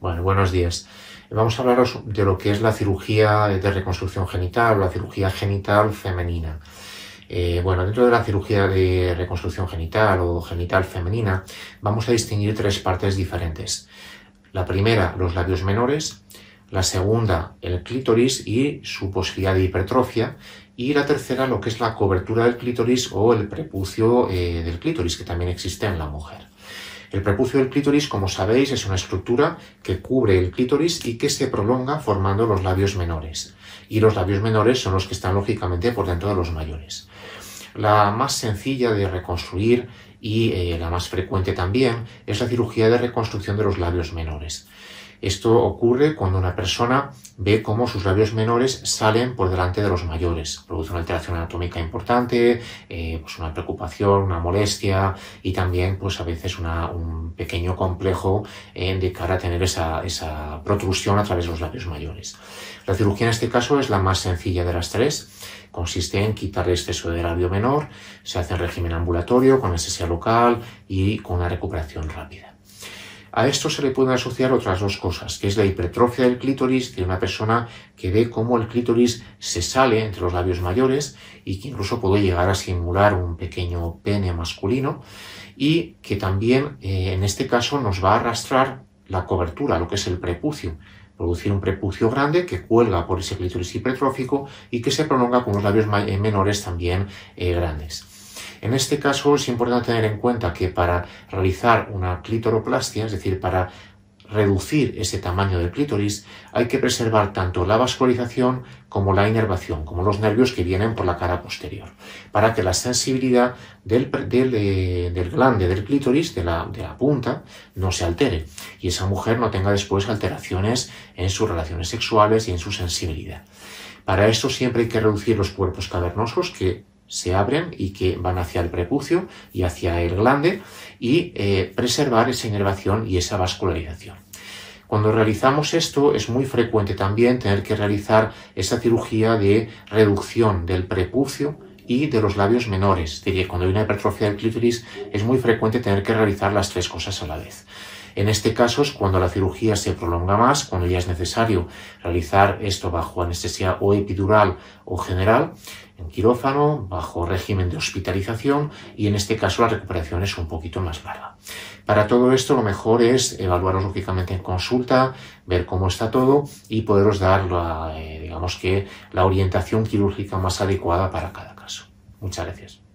Bueno, buenos días. Vamos a hablaros de lo que es la cirugía de reconstrucción genital la cirugía genital femenina. Eh, bueno, dentro de la cirugía de reconstrucción genital o genital femenina vamos a distinguir tres partes diferentes. La primera, los labios menores, la segunda, el clítoris y su posibilidad de hipertrofia, y la tercera, lo que es la cobertura del clítoris o el prepucio eh, del clítoris, que también existe en la mujer. El prepucio del clítoris, como sabéis, es una estructura que cubre el clítoris y que se prolonga formando los labios menores. Y los labios menores son los que están lógicamente por dentro de los mayores. La más sencilla de reconstruir y eh, la más frecuente también es la cirugía de reconstrucción de los labios menores. Esto ocurre cuando una persona ve cómo sus labios menores salen por delante de los mayores. Produce una alteración anatómica importante, eh, pues una preocupación, una molestia y también pues a veces un pequeño complejo en eh, de cara a tener esa, esa protrusión a través de los labios mayores. La cirugía en este caso es la más sencilla de las tres. Consiste en quitar el exceso de labio menor, se hace en régimen ambulatorio con anestesia local y con una recuperación rápida. A esto se le pueden asociar otras dos cosas, que es la hipertrofia del clítoris de una persona que ve cómo el clítoris se sale entre los labios mayores y que incluso puede llegar a simular un pequeño pene masculino y que también eh, en este caso nos va a arrastrar la cobertura, lo que es el prepucio, producir un prepucio grande que cuelga por ese clítoris hipertrófico y que se prolonga con los labios eh, menores también eh, grandes. En este caso es importante tener en cuenta que para realizar una clitoroplastia, es decir, para reducir ese tamaño del clítoris, hay que preservar tanto la vascularización como la inervación, como los nervios que vienen por la cara posterior, para que la sensibilidad del, eh, del glande del clítoris, de la, de la, punta, no se altere y esa mujer no tenga después alteraciones en sus relaciones sexuales y en su sensibilidad. Para esto siempre hay que reducir los cuerpos cavernosos que se abren y que van hacia el prepucio y hacia el glande y eh, preservar esa inervación y esa vascularización. Cuando realizamos esto es muy frecuente también tener que realizar esa cirugía de reducción del prepucio y de los labios menores. Diría, cuando hay una hipertrofia del clítoris es muy frecuente tener que realizar las tres cosas a la vez. En este caso es cuando la cirugía se prolonga más, cuando ya es necesario realizar esto bajo anestesia o epidural o general, en quirófano, bajo régimen de hospitalización y en este caso la recuperación es un poquito más larga. Para todo esto lo mejor es evaluaros lógicamente en consulta, ver cómo está todo y poderos dar la, eh, digamos que la orientación quirúrgica más adecuada para cada caso. Muchas gracias.